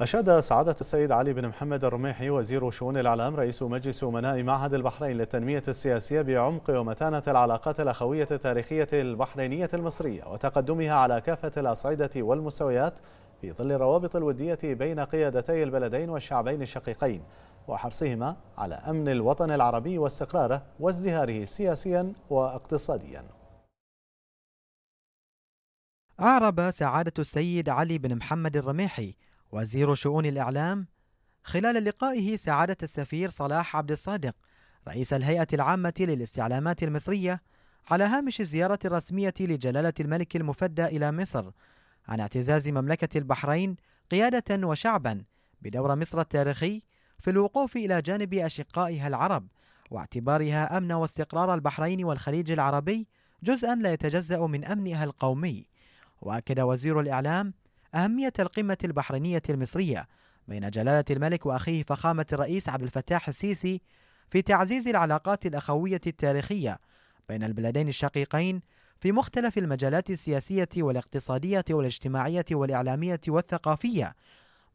أشاد سعادة السيد علي بن محمد الرميحي وزير شؤون الإعلام رئيس مجلس أمناء معهد البحرين للتنمية السياسية بعمق ومتانة العلاقات الأخوية التاريخية البحرينية المصرية وتقدمها على كافة الأصعدة والمستويات في ظل الروابط الودية بين قيادتي البلدين والشعبين الشقيقين وحرصهما على أمن الوطن العربي واستقراره وازدهاره سياسيا واقتصاديا أعرب سعادة السيد علي بن محمد الرميحي وزير شؤون الإعلام خلال لقائه سعادة السفير صلاح عبد الصادق رئيس الهيئة العامة للاستعلامات المصرية على هامش الزيارة الرسمية لجلالة الملك المفدى إلى مصر عن اعتزاز مملكة البحرين قيادة وشعبا بدور مصر التاريخي في الوقوف إلى جانب أشقائها العرب واعتبارها أمن واستقرار البحرين والخليج العربي جزءا لا يتجزأ من أمنها القومي وأكد وزير الإعلام أهمية القمة البحرينية المصرية بين جلالة الملك وأخيه فخامة الرئيس عبد الفتاح السيسي في تعزيز العلاقات الأخوية التاريخية بين البلدين الشقيقين في مختلف المجالات السياسية والاقتصادية والاجتماعية والإعلامية والثقافية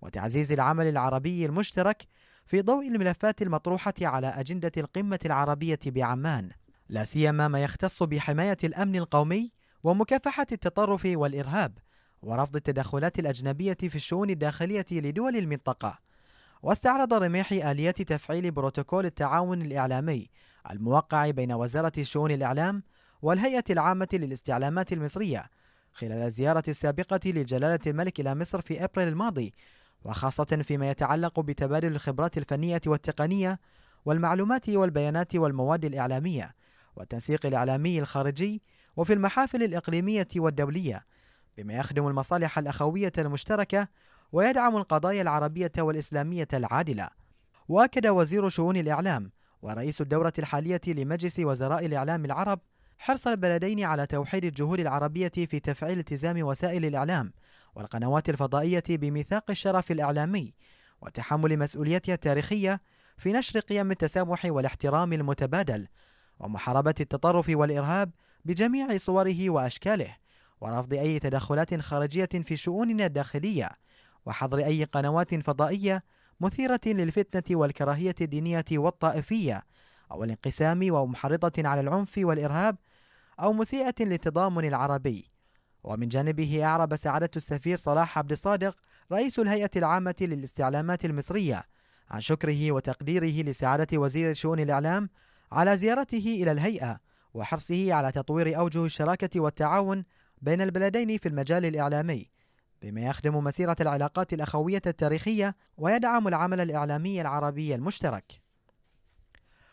وتعزيز العمل العربي المشترك في ضوء الملفات المطروحة على أجندة القمة العربية بعمان لا سيما ما يختص بحماية الأمن القومي ومكافحة التطرف والإرهاب ورفض التدخلات الأجنبية في الشؤون الداخلية لدول المنطقة واستعرض رميحي آلية تفعيل بروتوكول التعاون الإعلامي الموقع بين وزارة شؤون الإعلام والهيئة العامة للاستعلامات المصرية خلال الزيارة السابقة لجلالة الملك إلى مصر في أبريل الماضي وخاصة فيما يتعلق بتبادل الخبرات الفنية والتقنية والمعلومات والبيانات والمواد الإعلامية والتنسيق الإعلامي الخارجي وفي المحافل الإقليمية والدولية بما يخدم المصالح الأخوية المشتركة ويدعم القضايا العربية والإسلامية العادلة وأكد وزير شؤون الإعلام ورئيس الدورة الحالية لمجلس وزراء الإعلام العرب حرص البلدين على توحيد الجهود العربية في تفعيل التزام وسائل الإعلام والقنوات الفضائية بميثاق الشرف الإعلامي وتحمل مسؤوليتها التاريخية في نشر قيم التسامح والاحترام المتبادل ومحاربة التطرف والإرهاب بجميع صوره وأشكاله ورفض أي تدخلات خارجية في شؤوننا الداخلية وحظر أي قنوات فضائية مثيرة للفتنة والكراهية الدينية والطائفية أو الانقسام ومحرضة على العنف والإرهاب أو مسيئة للتضامن العربي ومن جانبه أعرب سعادة السفير صلاح عبد الصادق رئيس الهيئة العامة للاستعلامات المصرية عن شكره وتقديره لسعادة وزير شؤون الإعلام على زيارته إلى الهيئة وحرصه على تطوير أوجه الشراكة والتعاون بين البلدين في المجال الإعلامي بما يخدم مسيرة العلاقات الأخوية التاريخية ويدعم العمل الإعلامي العربي المشترك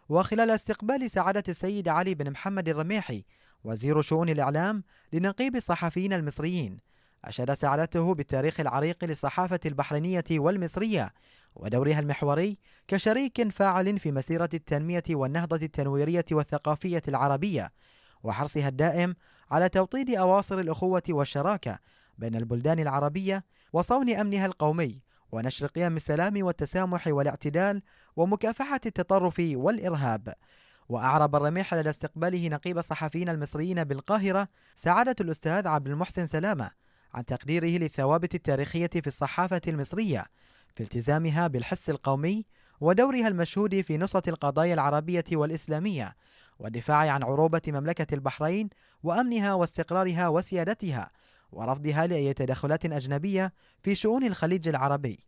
وخلال استقبال سعادة السيد علي بن محمد الرميحي وزير شؤون الإعلام لنقيب الصحفيين المصريين أشاد سعادته بالتاريخ العريق للصحافة البحرينية والمصرية ودورها المحوري كشريك فاعل في مسيرة التنمية والنهضة التنويرية والثقافية العربية وحرصها الدائم على توطيد أواصر الأخوة والشراكة بين البلدان العربية وصون أمنها القومي ونشر قيم السلام والتسامح والاعتدال ومكافحة التطرف والإرهاب وأعرب الرميح لدى استقباله نقيب الصحفيين المصريين بالقاهرة سعادة الأستاذ عبد المحسن سلامة عن تقديره للثوابت التاريخية في الصحافة المصرية في التزامها بالحس القومي ودورها المشهود في نصرة القضايا العربية والإسلامية والدفاع عن عروبة مملكة البحرين وأمنها واستقرارها وسيادتها ورفضها لأي تدخلات أجنبية في شؤون الخليج العربي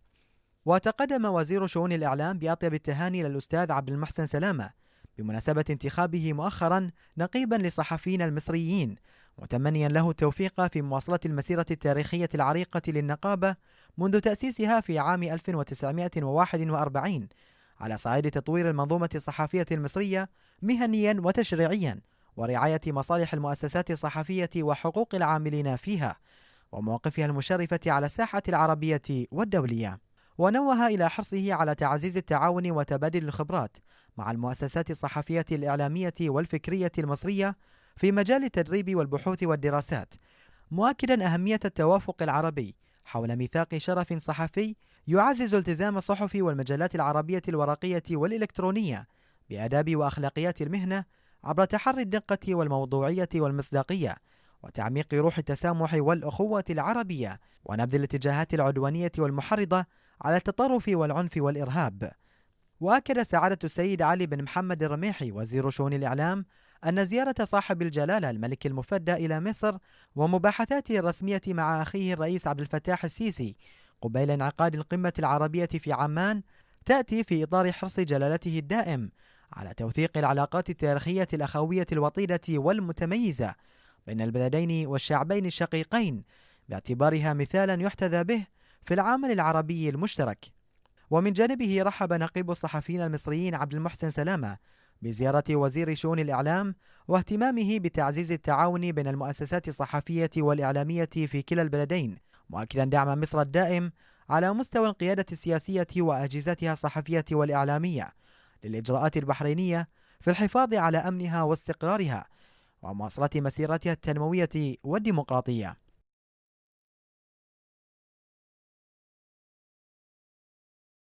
وتقدم وزير شؤون الإعلام بأطيب التهاني للأستاذ عبد المحسن سلامة بمناسبة انتخابه مؤخرا نقيبا لصحفيين المصريين متمنيا له التوفيق في مواصلة المسيرة التاريخية العريقة للنقابة منذ تأسيسها في عام 1941 على صعيد تطوير المنظومة الصحفية المصرية مهنيا وتشريعيا ورعاية مصالح المؤسسات الصحفية وحقوق العاملين فيها ومواقفها المشرفة على الساحة العربية والدولية ونوه إلى حرصه على تعزيز التعاون وتبادل الخبرات مع المؤسسات الصحفية الإعلامية والفكرية المصرية في مجال التدريب والبحوث والدراسات مؤكدا أهمية التوافق العربي حول ميثاق شرف صحفي يعزز التزام الصحف والمجلات العربية الورقية والإلكترونية بآداب وأخلاقيات المهنة عبر تحري الدقة والموضوعية والمصداقية وتعميق روح التسامح والأخوة العربية ونبذ الاتجاهات العدوانية والمحرضة على التطرف والعنف والإرهاب وأكد سعادة السيد علي بن محمد الرميحي وزير شؤون الإعلام أن زيارة صاحب الجلالة الملك المفدى إلى مصر ومباحثاته الرسمية مع أخيه الرئيس عبد الفتاح السيسي قبيل انعقاد القمة العربية في عمان تأتي في إطار حرص جلالته الدائم على توثيق العلاقات التاريخية الأخوية الوطيدة والمتميزة بين البلدين والشعبين الشقيقين باعتبارها مثالا يحتذى به في العمل العربي المشترك ومن جانبه رحب نقيب الصحفيين المصريين عبد المحسن سلامة بزيارة وزير شؤون الإعلام واهتمامه بتعزيز التعاون بين المؤسسات الصحفية والإعلامية في كلا البلدين مؤكدا دعم مصر الدائم على مستوى القيادة السياسية وأجهزتها الصحفية والإعلامية للإجراءات البحرينية في الحفاظ على أمنها واستقرارها ومواصلة مسيرتها التنموية والديمقراطية